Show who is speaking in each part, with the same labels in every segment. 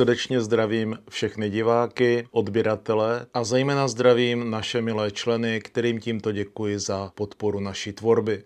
Speaker 1: Srdečně zdravím všechny diváky, odběratele a zejména zdravím naše milé členy, kterým tímto děkuji za podporu naší tvorby.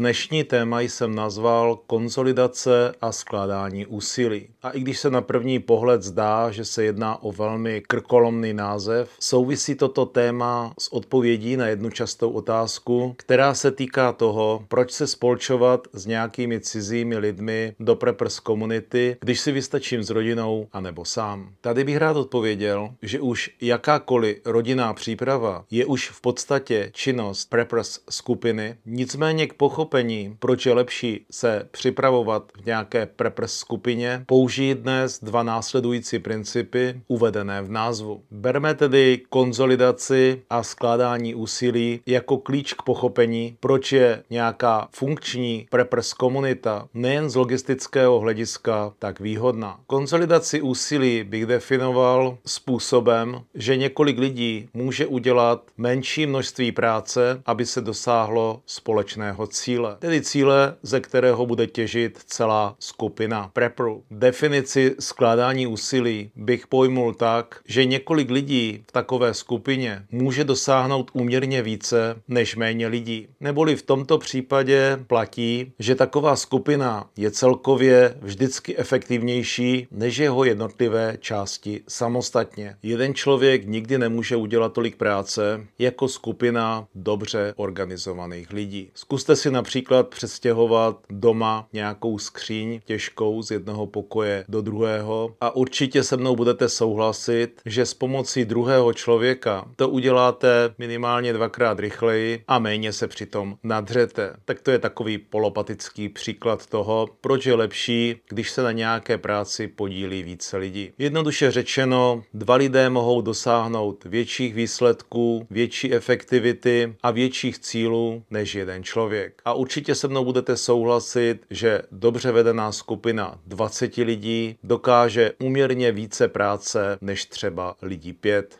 Speaker 1: Dnešní téma jsem nazval konsolidace a skládání úsilí. A i když se na první pohled zdá, že se jedná o velmi krkolomný název, souvisí toto téma s odpovědí na jednu častou otázku, která se týká toho, proč se spolčovat s nějakými cizími lidmi do preppers komunity, když si vystačím s rodinou anebo sám. Tady bych rád odpověděl, že už jakákoliv rodinná příprava je už v podstatě činnost preppers skupiny, nicméně k pochopení pochopení, proč je lepší se připravovat v nějaké prepress skupině, použijí dnes dva následující principy uvedené v názvu. Berme tedy konzolidaci a skládání úsilí jako klíč k pochopení, proč je nějaká funkční prepress komunita nejen z logistického hlediska tak výhodná. Konzolidaci úsilí bych definoval způsobem, že několik lidí může udělat menší množství práce, aby se dosáhlo společného cíle cíle, tedy cíle, ze kterého bude těžit celá skupina PrEPru. Definici skládání úsilí bych pojmul tak, že několik lidí v takové skupině může dosáhnout úměrně více než méně lidí. Neboli v tomto případě platí, že taková skupina je celkově vždycky efektivnější než jeho jednotlivé části samostatně. Jeden člověk nikdy nemůže udělat tolik práce jako skupina dobře organizovaných lidí. Zkuste si například například přestěhovat doma nějakou skříň těžkou z jednoho pokoje do druhého a určitě se mnou budete souhlasit, že s pomocí druhého člověka to uděláte minimálně dvakrát rychleji a méně se přitom nadřete. Tak to je takový polopatický příklad toho, proč je lepší, když se na nějaké práci podílí více lidí. Jednoduše řečeno, dva lidé mohou dosáhnout větších výsledků, větší efektivity a větších cílů než jeden člověk. A a určitě se mnou budete souhlasit, že dobře vedená skupina 20 lidí dokáže uměrně více práce než třeba lidí 5.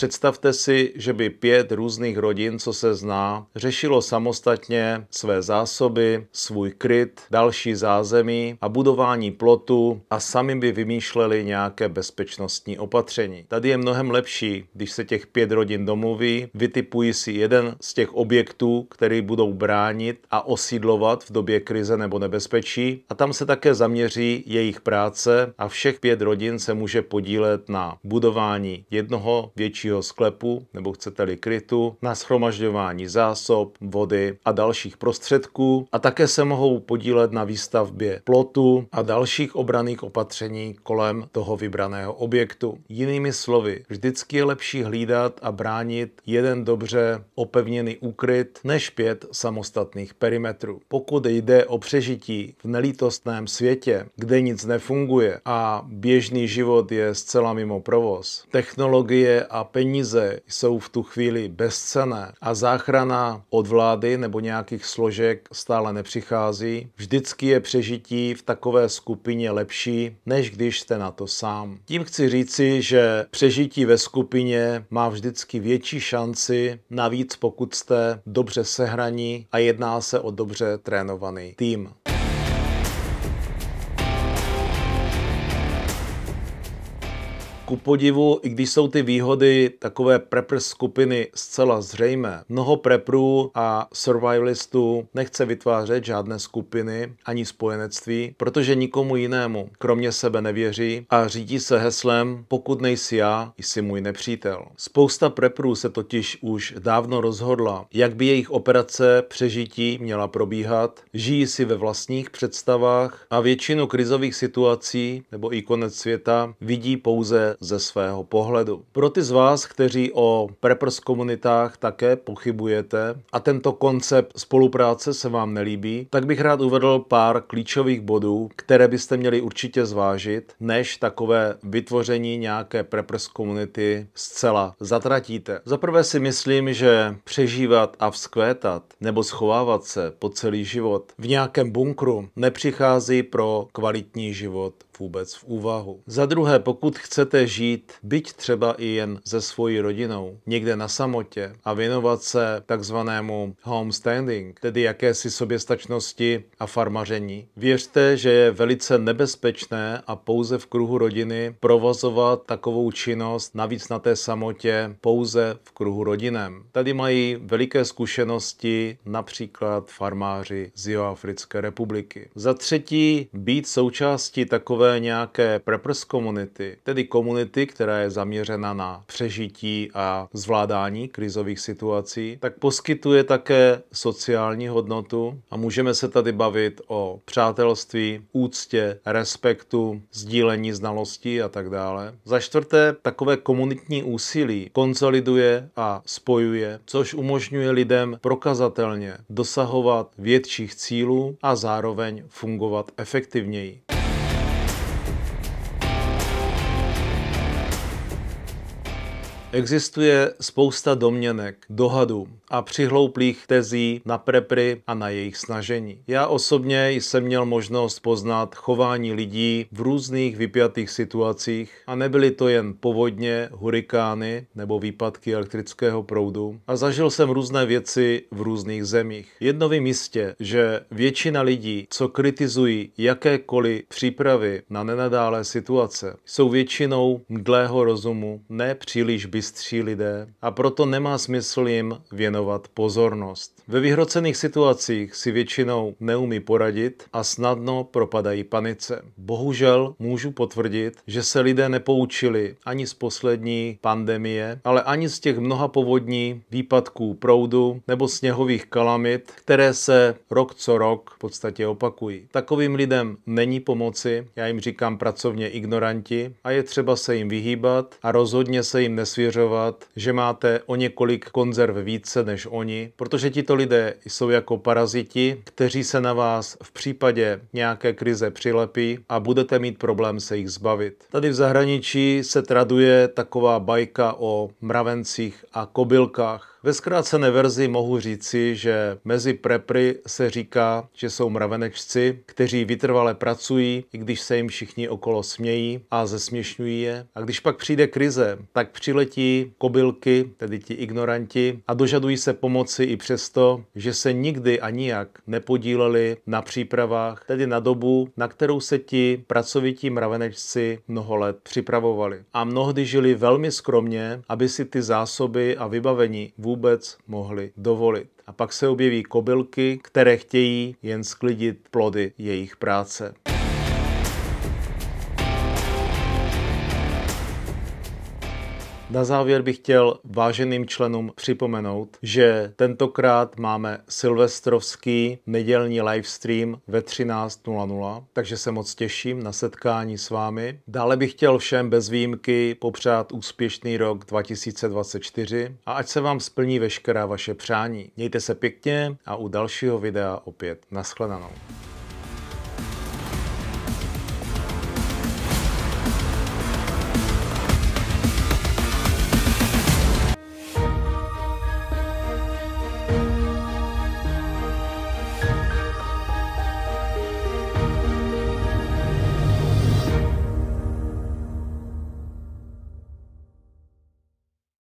Speaker 1: Představte si, že by pět různých rodin, co se zná, řešilo samostatně své zásoby, svůj kryt, další zázemí a budování plotu a sami by vymýšleli nějaké bezpečnostní opatření. Tady je mnohem lepší, když se těch pět rodin domluví, vytipují si jeden z těch objektů, který budou bránit a osídlovat v době krize nebo nebezpečí a tam se také zaměří jejich práce a všech pět rodin se může podílet na budování jednoho většího nejbližšího sklepu nebo chcete-li krytu, na schromažďování zásob, vody a dalších prostředků a také se mohou podílet na výstavbě plotu a dalších obraných opatření kolem toho vybraného objektu. Jinými slovy, vždycky je lepší hlídat a bránit jeden dobře opevněný úkryt než pět samostatných perimetrů. Pokud jde o přežití v nelítostném světě, kde nic nefunguje a běžný život je zcela mimo provoz, technologie a peníze peníze jsou v tu chvíli bezcené a záchrana od vlády nebo nějakých složek stále nepřichází, vždycky je přežití v takové skupině lepší, než když jste na to sám. Tím chci říci, že přežití ve skupině má vždycky větší šanci, navíc pokud jste dobře sehraní a jedná se o dobře trénovaný tým. ku podivu, i když jsou ty výhody takové prepper skupiny zcela zřejmé, mnoho preprů a survivalistů nechce vytvářet žádné skupiny ani spojenectví, protože nikomu jinému kromě sebe nevěří a řídí se heslem pokud nejsi já, jsi můj nepřítel. Spousta preprů se totiž už dávno rozhodla, jak by jejich operace přežití měla probíhat, žijí si ve vlastních představách a většinu krizových situací nebo i konec světa vidí pouze ze svého pohledu. Pro ty z vás, kteří o preppers komunitách také pochybujete a tento koncept spolupráce se vám nelíbí, tak bych rád uvedl pár klíčových bodů, které byste měli určitě zvážit, než takové vytvoření nějaké preppers komunity zcela zatratíte. Za prvé si myslím, že přežívat a vzkvétat nebo schovávat se po celý život v nějakém bunkru nepřichází pro kvalitní život vůbec v úvahu. Za druhé, pokud chcete žít, byť třeba i jen se svojí rodinou, někde na samotě a věnovat se takzvanému homestanding, tedy jakési soběstačnosti a farmaření, věřte, že je velice nebezpečné a pouze v kruhu rodiny provozovat takovou činnost, navíc na té samotě, pouze v kruhu rodinem. Tady mají veliké zkušenosti například farmáři z Jihoafrické republiky. Za třetí, být součástí takové nějaké preppers komunity, tedy komunity, která je zaměřena na přežití a zvládání krizových situací, tak poskytuje také sociální hodnotu a můžeme se tady bavit o přátelství, úctě, respektu, sdílení znalostí a tak dále. Za čtvrté, takové komunitní úsilí konsoliduje a spojuje, což umožňuje lidem prokazatelně dosahovat větších cílů a zároveň fungovat efektivněji. Existuje spousta domněnek, dohadů a přihlouplých tezí na prepry a na jejich snažení. Já osobně jsem měl možnost poznat chování lidí v různých vypjatých situacích a nebyly to jen povodně, hurikány nebo výpadky elektrického proudu a zažil jsem různé věci v různých zemích. Jedno vím jistě, že většina lidí, co kritizují jakékoliv přípravy na nenadálé situace, jsou většinou mdlého rozumu, nepříliš by bystří lidé a proto nemá smysl jim věnovat pozornost. Ve vyhrocených situacích si většinou neumí poradit a snadno propadají panice. Bohužel můžu potvrdit, že se lidé nepoučili ani z poslední pandemie, ale ani z těch mnoha povodní, výpadků proudu nebo sněhových kalamit, které se rok co rok v podstatě opakují. Takovým lidem není pomoci, já jim říkám pracovně ignoranti a je třeba se jim vyhýbat a rozhodně se jim nesvěřit důvěřovat, že máte o několik konzerv více než oni, protože tito lidé jsou jako paraziti, kteří se na vás v případě nějaké krize přilepí a budete mít problém se jich zbavit. Tady v zahraničí se traduje taková bajka o mravencích a kobylkách. Ve zkrácené verzi mohu říci, že mezi prepry se říká, že jsou mravenečci, kteří vytrvale pracují, i když se jim všichni okolo smějí a zesměšňují je. A když pak přijde krize, tak přiletí kobylky, tedy ti ignoranti, a dožadují se pomoci i přesto, že se nikdy a nijak nepodíleli na přípravách, tedy na dobu, na kterou se ti pracovití mravenečci mnoho let připravovali. A mnohdy žili velmi skromně, aby si ty zásoby a vybavení vůbec vůbec mohli dovolit. A pak se objeví kobylky, které chtějí jen sklidit plody jejich práce. Na závěr bych chtěl váženým členům připomenout, že tentokrát máme silvestrovský nedělní livestream ve 13.00, takže se moc těším na setkání s vámi. Dále bych chtěl všem bez výjimky popřát úspěšný rok 2024 a ať se vám splní veškerá vaše přání. Mějte se pěkně a u dalšího videa opět naschledanou.